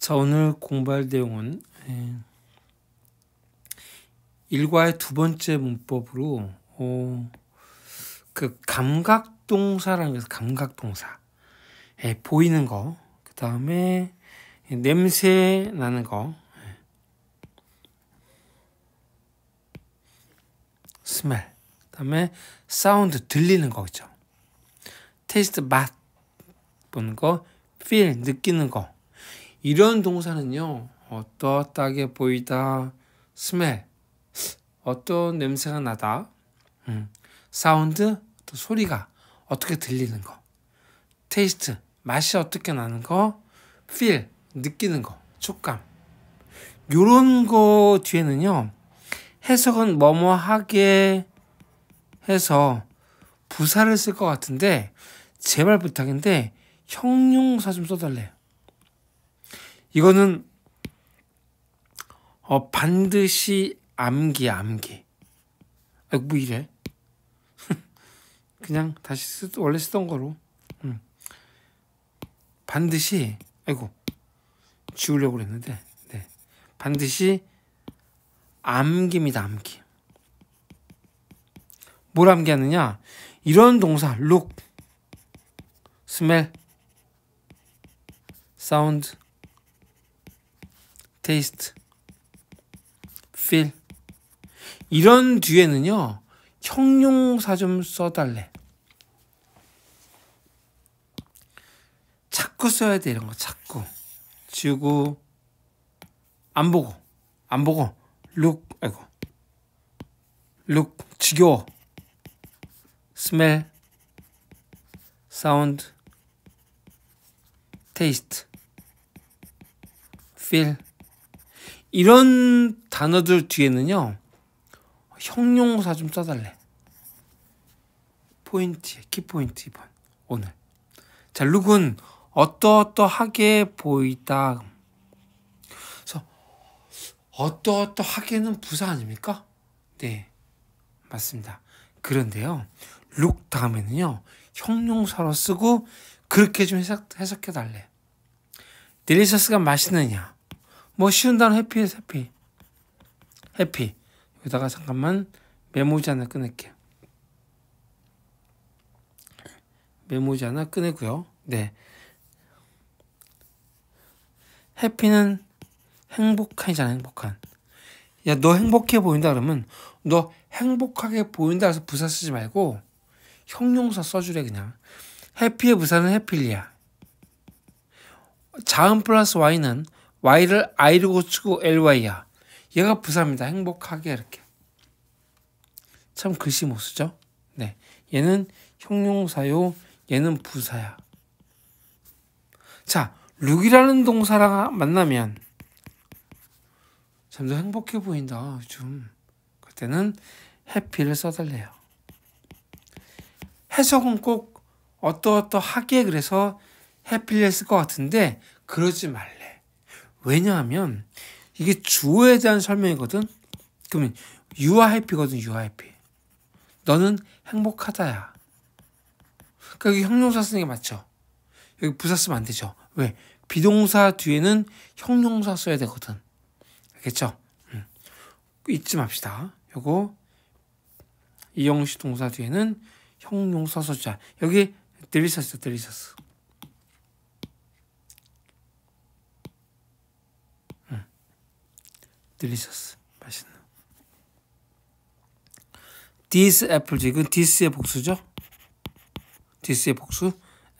자 오늘 공부할 내용은 예, 일과의 두 번째 문법으로 어, 그 감각동사라는 게 감각동사 예, 보이는 거 그 다음에 냄새 나는 거 스멜 예. 그 다음에 사운드 들리는 거죠 테스트맛 보는 거 feel 느끼는 거 이런 동사는요. 어떻다게 보이다, smell, 어떤 냄새가 나다, 음, 사운드, 또 소리가 어떻게 들리는 거, 테이스트, 맛이 어떻게 나는 거, feel, 느끼는 거, 촉감. 요런 거 뒤에는요. 해석은 뭐뭐하게 해서 부사를 쓸 것 같은데 제발 부탁인데 형용사 좀 써달래요. 이거는 어, 반드시 암기 암기. 아뭐 이래. 그냥 다시 쓰 원래 쓰던 거로. 음. 반드시 아이고 지우려고 그랬는데 네. 반드시 암기입니다 암기. 뭘 암기하느냐? 이런 동사 look, smell, sound, taste, feel 이런 뒤에는요 형용사 좀 써달래. 자꾸 써야 돼 이런 거 자꾸 지우고 안 보고 안 보고 look 아이고 look 지겨워 smell sound taste feel 이런 단어들 뒤에는요. 형용사 좀 써달래. 포인트, 키포인트 이번 오늘. 자, 룩은 어떠어떠하게 보이다. 그래서 어떠어떠하게는 부사 아닙니까? 네, 맞습니다. 그런데요, 룩 다음에는요, 형용사로 쓰고 그렇게 좀 해석, 해석해달래. 딜리셔스가 맛있느냐? 뭐 쉬운 단어 해피에서 해피. 해피. 여기다가 잠깐만 메모지 하나 꺼낼게요. 메모지 하나 꺼내고요. 네. 해피는 행복한이잖아, 행복한. 야, 너 행복해 보인다 그러면 너 행복하게 보인다 해서 부사 쓰지 말고 형용사 써주래 그냥. 해피의 부사는 해필리야. 자음 플러스 y는 Y를 I로 고치고 LY야. 얘가 부사입니다. 행복하게 이렇게. 참 글씨 못 쓰죠? 네. 얘는 형용사요. 얘는 부사야. 자, 룩이라는 동사랑 만나면 참 더 행복해 보인다. 요즘. 그때는 해피를 써달래요. 해석은 꼭 어떠어떠하게 그래서 해피를 했을 것 같은데 그러지 말래. 왜냐하면 이게 주어에 대한 설명이거든. 그러면 you are happy거든. you are happy. 너는 행복하다야. 그러니까 여기 형용사 쓰는 게 맞죠. 여기 부사 쓰면 안 되죠. 왜? 비동사 뒤에는 형용사 써야 되거든. 알겠죠? 음. 잊지 맙시다. 요거 이형식 동사 뒤에는 형용사 써자. 여기 들리셨어, 들리셨어. 딜리셔스 맛있는 디스 애플즈 이건 디스의 복수죠 디스의 복수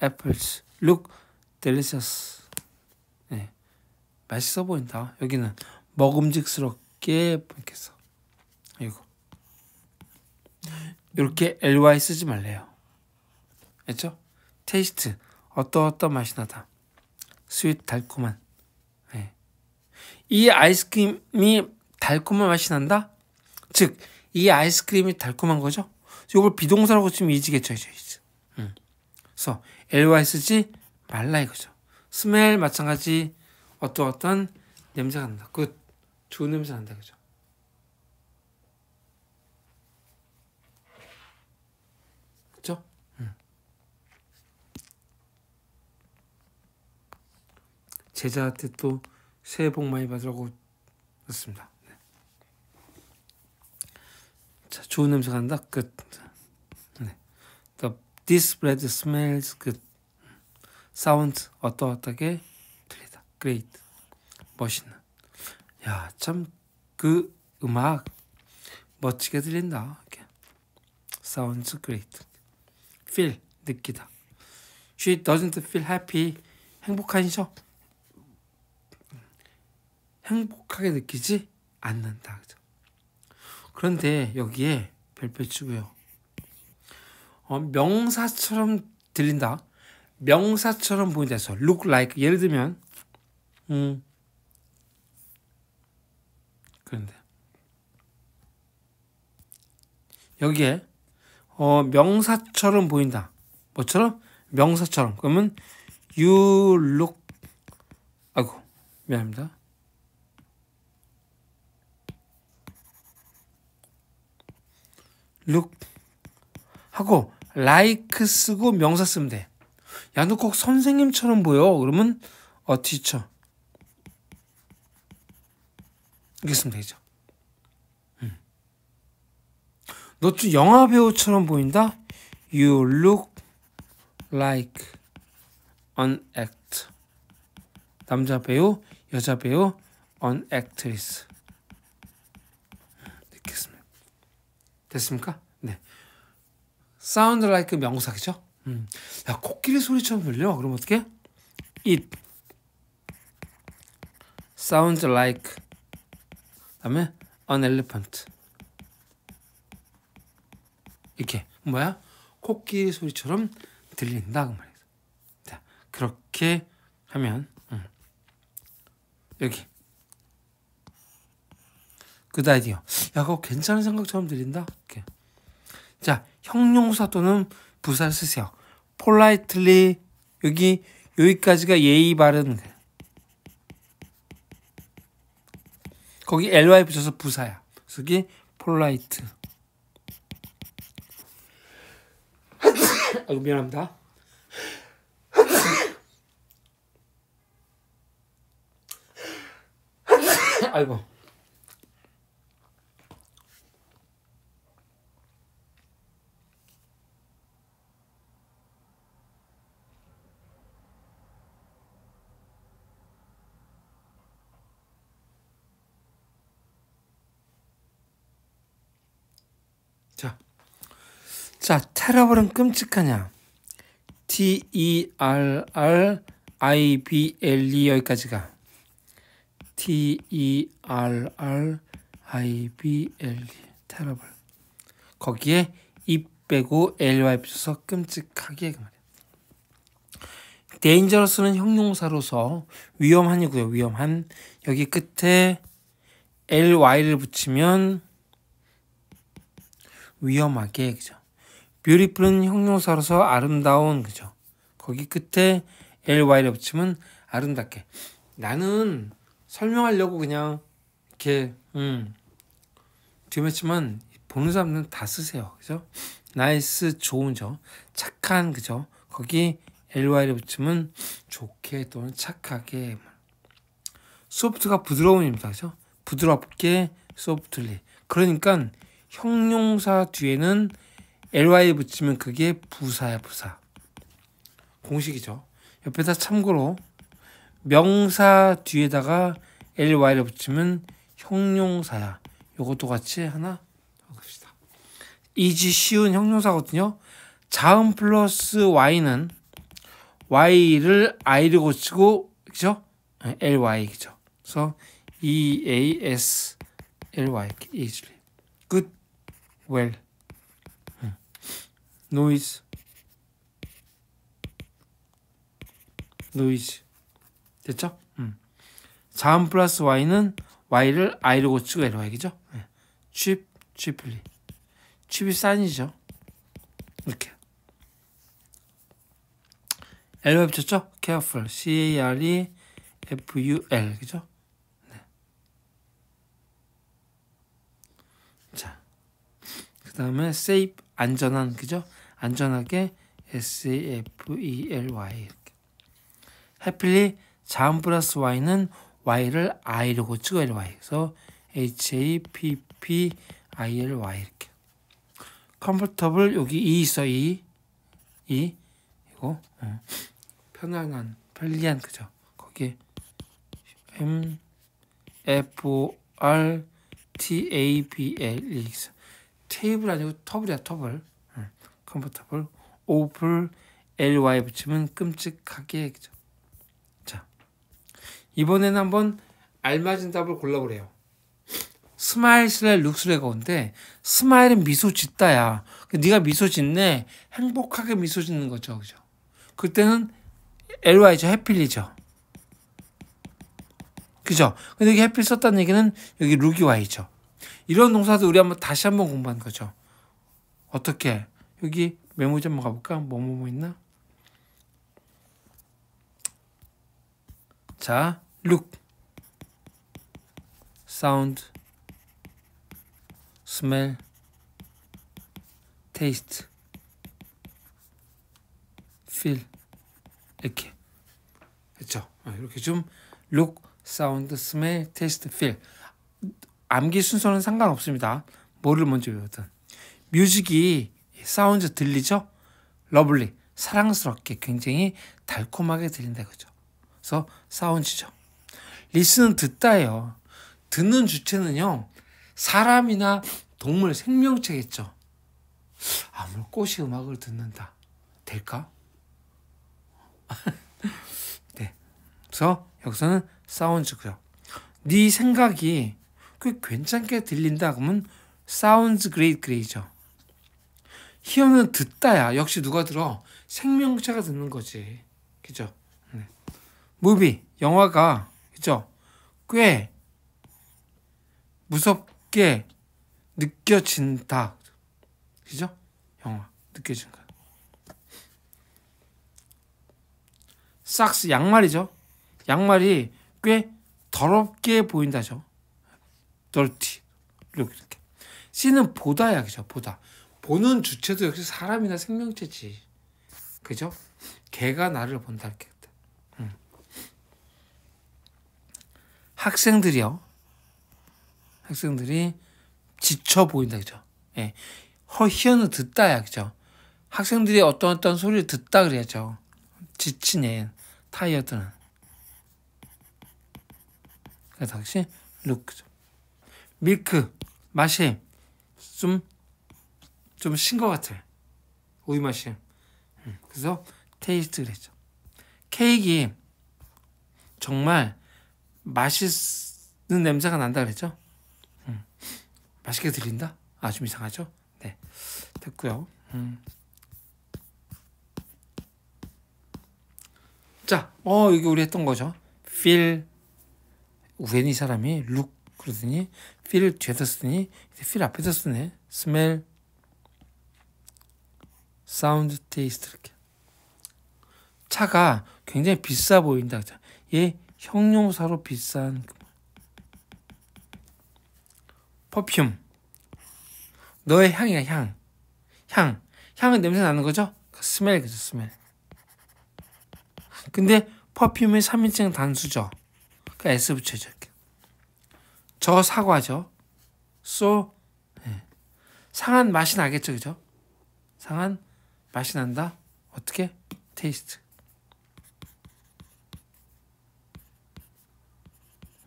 애플즈 룩 딜리셔스 네. 맛있어 보인다 여기는 먹음직스럽게 보겠어 이거 이렇게 ly 쓰지 말래요 알죠? 테이스트 어떠어떠 맛이 나다 스윗 달콤한 이 아이스크림이 달콤한 맛이 난다? 즉, 이 아이스크림이 달콤한 거죠? 이걸 비동사라고 치면 이지겠죠, 이제. 음. 그래서 ly 쓰지 말라 이거죠. 스멜 마찬가지 어떤 어떤 냄새가 난다. 굿. 그 좋은 냄새 난다, 그죠? 그죠? 음. 제자한테 또 새해 복 많이 받으라고 했습니다. 네. 자, 좋은 냄새 간다. 끝. 네. The, this bread smells good. 사운드 어떠어떠게 들리다. Great. 멋있는. 야, 참 그 음악 멋지게 들린다. 이렇게. Sounds great. Feel 느끼다. She doesn't feel happy. 행복하시죠? 행복하게 느끼지 않는다. 그죠? 그런데 여기에 별표치고요. 어, 명사처럼 들린다. 명사처럼 보인다 해서 look like 예를 들면 음 그런데 여기에 어, 명사처럼 보인다. 뭐처럼? 명사처럼. 그러면 you look 아이고 미안합니다. look 하고 like 쓰고 명사 쓰면 돼. 야, 너 꼭 선생님처럼 보여. 그러면 어 teacher. 이렇게 쓰면 되죠. 음. 너좀 영화 배우처럼 보인다? You look like an act. 남자 배우, 여자 배우, an actress. 됐습니까? 네. 사운드 라이 like 명사죠. 음. 야, 코끼리 소리처럼 들려. 그럼 어떻게? it sounds like 다음에 an elephant 이렇게 뭐야? 코끼리 소리처럼 들린다 그 말이죠. 자, 그렇게 하면 음. 여기 그 아이디어. 야, 그거 괜찮은 생각처럼 들린다. 자, 형용사 또는 부사를 쓰세요. politely 여기 여기까지가 예의 바른 그. 거기 ly 붙여서 부사야. 여기 polite. 아 미안합니다. 아이고. 자, 테러블은 끔찍하냐? T E R R I B L E 여기까지가 T E R R I B L E 테러블 거기에 입 빼고 ly 붙여서 끔찍하게 그 말이야. dangerous는 형용사로서 위험한이고요. 위험한 여기 끝에 ly를 붙이면 위험하게 그죠? beautiful은 형용사로서 아름다운 그죠. 거기 끝에 ly를 붙이면 아름답게. 나는 설명하려고 그냥 이렇게 음 뒤맺지만 보는 사람들은 다 쓰세요. 그죠? 나이스 좋은 죠. 착한 그죠? 거기 ly를 붙이면 좋게 또는 착하게 소프트가 부드러운입니다. 그죠? 부드럽게 소프트리. 그러니까 형용사 뒤에는 ly 붙이면 그게 부사야 부사 공식이죠 옆에다 참고로 명사 뒤에다가 ly를 붙이면 형용사야 요것도 같이 하나 적시다 이지 쉬운 형용사거든요 자음 플러스 y는 y를 i로 고치고 그죠 네, ly 그죠 그래서 e a s ly 이렇게 good well 노이즈 노이즈 됐죠? 음. 자음 플러스 y는 y를 i로 고치고 예. l y이죠? 네. 칩, 칩플리 칩이 산이죠 이렇게 L로 붙였죠? careful, c-a-r-e f-u-l 그죠? 네. 자, 그 다음에 safe, 안전한 그죠? 안전하게 S-A-F-E-L-Y e 이렇게. 해필리 자음 플러스 Y는 Y를 I로 고치고 LY 그래서 H-A-P-P-I-L-Y 이렇게 컴포터블 여기 E 있어 E E 이거 어. 편안한 편리한 그죠 거기에 M F O R T A B L E 테이블 아니고 터블이야 터블 컴포터블 오 w l y 붙이면 끔찍하게 그죠? 자 이번에는 한번 알맞은 답을 골라보래요 스마일 슬라 룩스레가 온데 스마일은 미소 짓다야 그 네가 미소 짓네 행복하게 미소 짓는 거죠 그죠? 그때는 ly죠 해필리죠 그죠? 근데 이게 해필 썼다는 얘기는 여기 룩이 와이죠 이런 동사도 우리 한번 다시 한번 공부한 거죠 어떻게 여기 메모 지 한번 가볼까? 뭐뭐뭐 뭐, 뭐 있나? 자, look, sound, smell, taste, feel 이렇게 그렇죠? 이렇게 좀 look, sound, smell, taste, feel 암기 순서는 상관없습니다. 뭐를 먼저 외우든 뮤직이 사운드 들리죠? 러블리, 사랑스럽게 굉장히 달콤하게 들린다 그죠? 그래서 사운드죠. 리스는 듣다예요. 듣는 주체는요. 사람이나 동물 생명체겠죠. 아무리 꽃이 음악을 듣는다. 될까? 네. 그래서 여기서는 사운드고요. 네 생각이 꽤 괜찮게 들린다 그러면 사운드 그레이트 그레이죠. 히어은 듣다야. 역시 누가 들어? 생명체가 듣는 거지. 그죠? 네. 무비, 영화가, 그죠? 꽤 무섭게 느껴진다. 그죠? 영화, 느껴진다. 싹스 양말이죠. 양말이 꽤 더럽게 보인다죠. 널티. r t y 이렇게. 씨는 보다야, 그죠? 보다. 보는 주체도 역시 사람이나 생명체지. 그죠? 개가 나를 본다 했겠다. 응. 학생들이요. 학생들이 지쳐 보인다 그죠? 예. 허히어는 듣다야 그죠? 학생들이 어떤 어떤 소리를 듣다 그래야죠. 지친 애 타이어드는. 그 당시, 루크죠. 밀크 맛이 좀 좀신것 같아. 우유 맛이. 그래서 테이스트를 했죠. 케이크 정말 맛있는 냄새가 난다 그랬죠. 음. 맛있게 들린다. 아좀 이상하죠. 네 됐고요. 음. 자, 어 이게 우리 했던 거죠. 필 우연히 사람이 룩 그러더니 필 e e l 뒤에다 쓰니 필 앞에다 쓰네. 스멜 사운드 테이스트 이렇게 차가 굉장히 비싸 보인다. 얘 형용사로 비싼 퍼퓸 너의 향이야 향. 향. 향은 냄새 나는 거죠? 그 스멜 그죠 스멜. 근데 퍼퓸의 3인칭 단수죠. 그 S 붙여줘 이렇게. 저 사과죠. 소 so, 네. 상한 맛이 나겠죠 그죠? 상한 맛이 난다? 어떻게? 테이스트.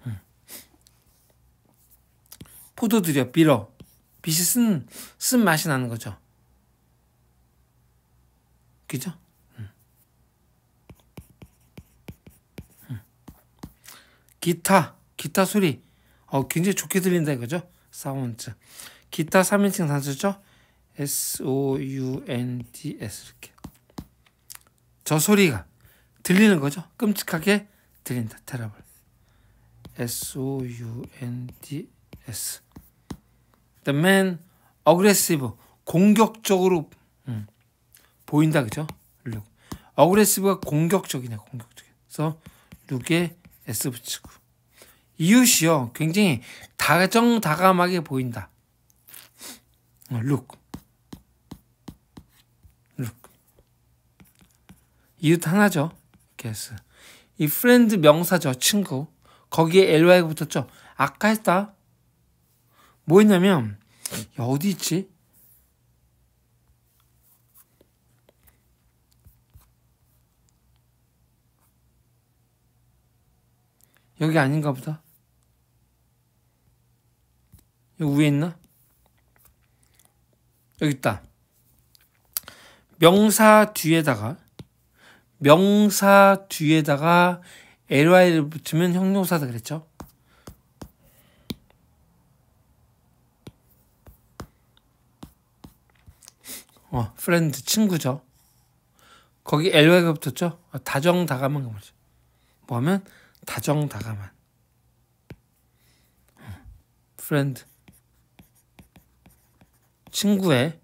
음. 포도들여 빌어 빛이 쓴, 쓴 맛이 나는 거죠 그죠? 음. 음. 기타 기타 소리 어 굉장히 좋게 들린다 이거죠 사운드 기타 3인칭 단수죠 S-O-U-N-D-S 이렇게 저 소리가 들리는 거죠. 끔찍하게 들린다. 테라블. S-O-U-N-D-S The man aggressive 공격적으로 음, 보인다 그죠? 룩. 어그레시브가 공격적이냐 공격적 그래서 룩에 S 붙이고 이웃이요 굉장히 다정다감하게 보인다. 룩. 음, 이웃 하나죠. 게스. 이 friend 명사죠. 친구. 거기에 ly가 붙었죠. 아까 했다. 뭐 했냐면 야, 어디 있지? 여기 아닌가 보다. 여기 위에 있나? 여기 있다. 명사 뒤에다가 명사 뒤에다가 ly를 붙으면 형용사다 그랬죠. 어, 프렌드 친구죠. 거기 ly가 붙었죠. 어, 다정다감한 거 뭐지? 뭐면 다정다감한. 프렌드 어, 친구에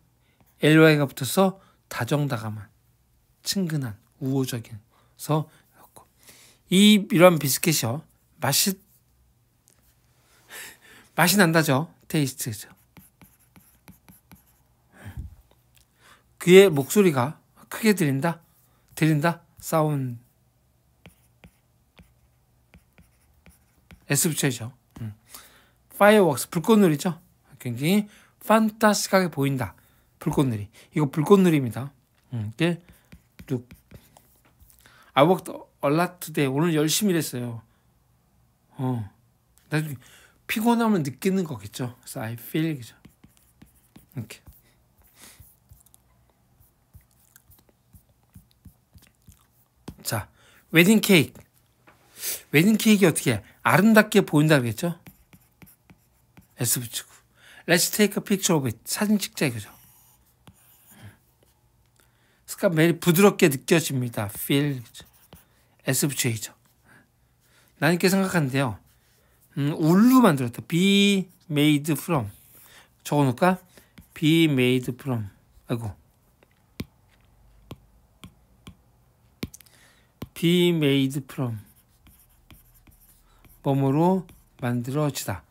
ly가 붙어서 다정다감한 친근한 우호적인. 그래서 이 이런 비스킷이요. 맛이 맛이 난다죠. 테이스트죠. 그의 목소리가 크게 들린다. 들린다. 싸운에스 붙여야죠. 음. 파이어웍스 불꽃놀이죠. 굉장히 판타스틱하게 보인다. 불꽃놀이. 이거 불꽃놀이입니다. 음, 이게 뚝 I worked a lot today. 오늘 열심히 일했어요. 어. 나중에 피곤함을 느끼는 거겠죠. 그래서 I feel 그죠. 이렇게. 자, 웨딩 케이크. 웨딩 케이크 어떻게 아름답게 보인다겠죠? S 붙이고. Let's take a picture of it. 사진 찍자 이거죠. 스카 매일 부드럽게 느껴집니다. Feel. 그죠? S 붙여죠난 이렇게 생각하는데요. 음, 울로 만들었다. be made from. 적어놓을까? be made from. 아이고. be made from. 뭐뭐로 만들어지다.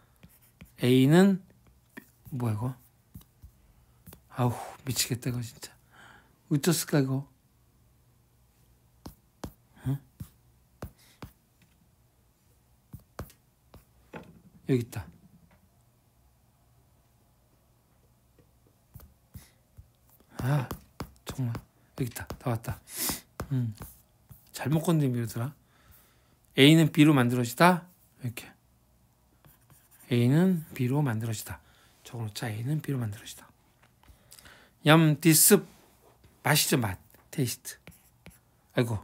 A는 뭐야 이거? 아우 미치겠다 이거 진짜. 어쩌을까 이거? 여기 있다. 아, 정말. 여기 있다. 다 왔다. 음. 잘못 건드리더라. A는 B로 만들어지다. 이렇게. A는 B로 만들어지다. 적어자 A는 B로 만들어지다. 얌 디습 맛이죠 맛. 테이스트. 아이고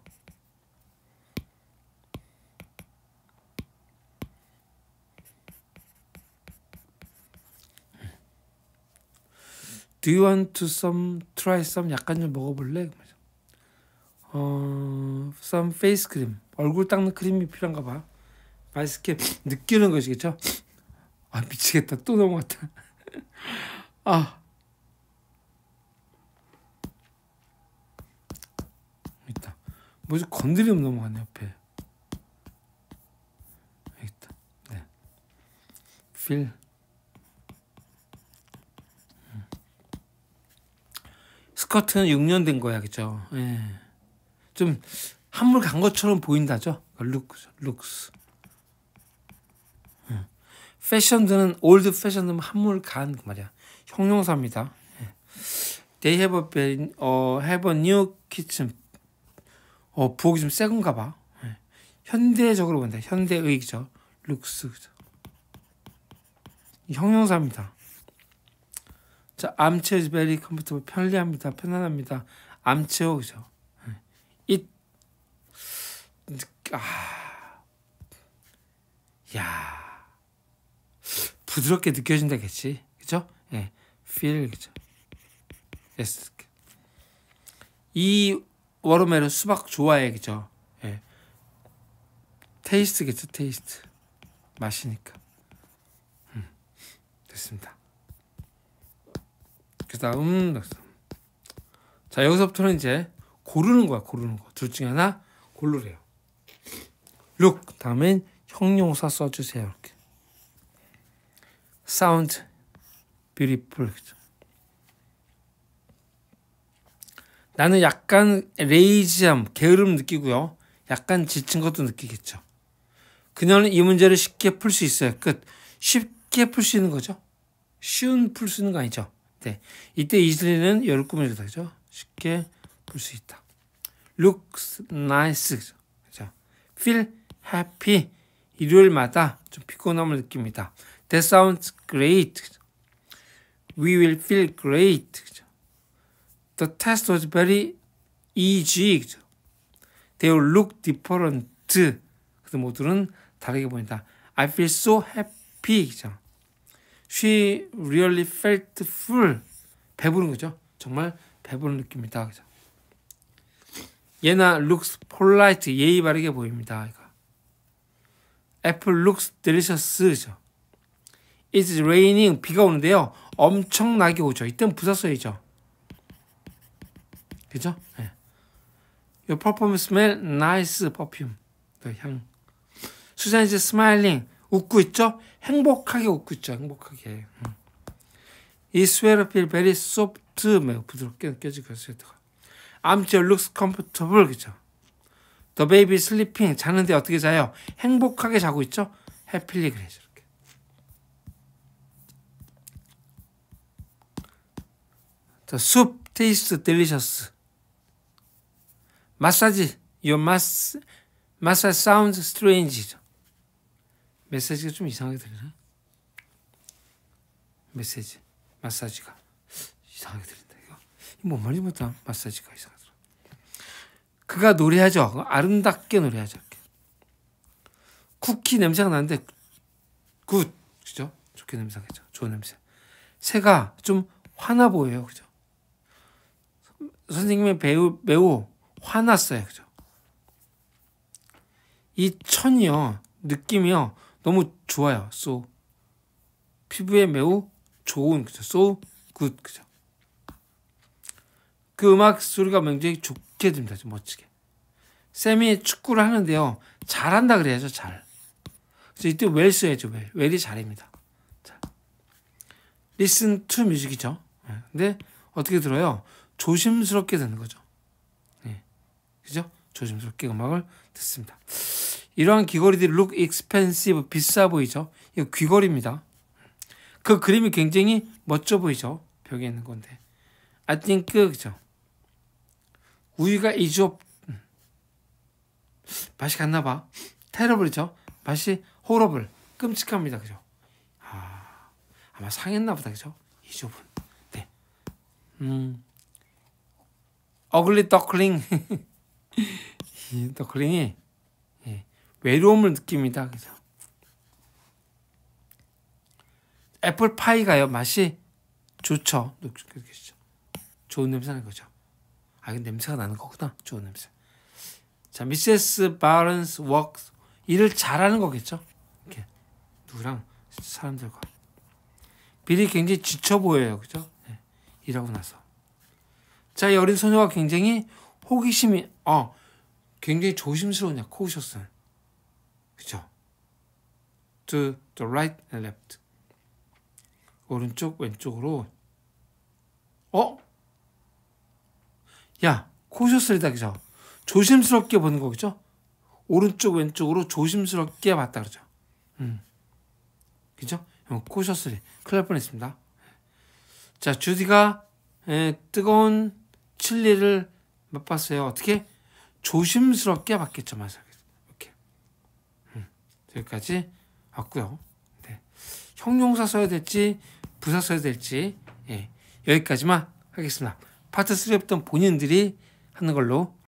Do you want to some try some 약간 좀 먹어볼래? 어, some face cream 얼굴 닦는 크림이 필요한가 봐. 맛있게 느끼는 것이겠죠? 아 미치겠다 또 넘어갔다. 아 있다. 뭐지 건드리면 넘어갔네 옆에. 있다. 네. 필. 스커트는 6년 된 거야, 그죠? 예. 좀 한물 간 것처럼 보인다죠? 룩스, 룩스. 예. 패션들은 올드 패션들은 한물 간 그 말이야. 형용사입니다. 예. They have a, b e 어, have a new kitchen. 어, 부엌이 좀 새건가 봐. 예. 현대적으로 본다. 현대의, 그죠? 룩스, 그죠? 형용사입니다. 자, 암체 is very comfortable. 편리합니다. 편안합니다. 암체어 그죠? 이 아. 야. 부드럽게 느껴진다겠지. 그죠? 예. feel 그죠? yes. 이 워터멜론 수박 좋아해 그죠? 예. 테이스트겠죠, 테이스트. 맛이니까. 음. 됐습니다. 그다음자 여기서부터는 이제 고르는 거야 고르는 거둘 중에 하나 고르래요 룩 o 다음엔 형용사 써주세요 이렇게 사운드 n d 풀 나는 약간 레이지함 게으름 느끼고요 약간 지친 것도 느끼겠죠 그녀는 이 문제를 쉽게 풀 수 있어요 끝 쉽게 풀 수 있는 거죠 쉬운 풀 수 있는 거 아니죠 때 이때 이슬이는 열을 꾸며줘서 그죠? 쉽게 볼 수 있다. looks nice 그죠? feel happy 일요일마다 좀 피곤함을 느낍니다. That sounds great. We will feel great. The test was very easy. They look different. 그래서 모두는 다르게 보인다. I feel so happy. She really felt full. 배부른 거죠. 정말 배부른 느낌이다. 그죠? 얘나 looks polite. 예의 바르게 보입니다. 이거. Apple looks delicious죠. It's raining. 비가 오는데요. 엄청나게 오죠. 이땐 부사 써야죠. 그죠? 네. Your perfume smell nice perfume. 향. Susan is smiling. 웃고 있죠? 행복하게 웃고 있죠. 행복하게. 이 스웨러 필 베리 소프트 매우 부드럽게 느껴지고 스웨터가. 암치 looks comfortable 그죠? The baby sleeping 자는데 어떻게 자요? 행복하게 자고 있죠? 해필리 그래 저렇게. The soup tastes delicious. 마사지 your mass massage sounds strange. 메시지가 좀 이상하게 들리나? 메시지, 마사지가 이상하게 들린다. 이거 뭔 말인지 못하 마사지가 이상하더라. 그가 노래하죠. 아름답게 노래하죠. 쿠키 냄새가 나는데 굿, 그죠? 좋게 냄새가죠. 좋은 냄새. 새가 좀 화나 보여요, 그죠? 선생님의 배우 매우 화났어요, 그죠? 이 천이요 느낌이요 너무 좋아요. 소 so. 피부에 매우 좋은 그죠. 소 s 그죠. 그 음악 소리가 굉장히 좋게 들니다좀 멋지게. 쌤이 축구를 하는데요. 잘한다 그래야죠. 잘. 그래서 이때 웰 써야죠. 웰. 웰이 잘입니다. 자. listen to 뮤직이죠. 예, 근데 어떻게 들어요? 조심스럽게 듣는 거죠. 예. 그죠? 조심스럽게 음악을 듣습니다. 이러한 귀걸이들이 look expensive, 비싸 보이죠. 이거 귀걸이입니다. 그 그림이 굉장히 멋져 보이죠. 벽에 있는 건데. I think 그죠. 우유가 is 업 f 맛이 갔나 봐. 테러블이죠. 맛이 호러블. 끔찍합니다. 그죠? 아, 아마 상했나 보다. 그죠? 이조분. 네. 음. 어글리 더클링. 이 더클링이 외로움을 느낍니다. 그죠? 애플 파이가요 맛이 좋죠. 그렇죠. 좋은 냄새 나는 거죠. 아, 이 냄새가 나는 거구나. 좋은 냄새. 자, 미세스 바런스 워크 일을 잘하는 거겠죠. 이렇게 누구랑 사람들과 빌이 굉장히 지쳐 보여요, 그죠? 네. 일하고 나서. 자, 이 어린 소녀가 굉장히 호기심이, 어, 굉장히 조심스러운 약, 코우셔스는. 그죠? To the right and left. 오른쪽 왼쪽으로. 어? 야, 코셔스리다 그죠? 조심스럽게 보는 거 그죠? 오른쪽 왼쪽으로 조심스럽게 봤다 그죠 음. 그죠? 어, 코셔스리. 큰일 날 뻔했습니다. 자, 주디가 에, 뜨거운 칠리를 맛봤어요. 어떻게? 조심스럽게 봤겠죠. 맞아요. 여기까지 왔고요. 네. 형용사 써야 될지 부사 써야 될지 예. 여기까지만 하겠습니다. 파트 3 했던 본인들이 하는 걸로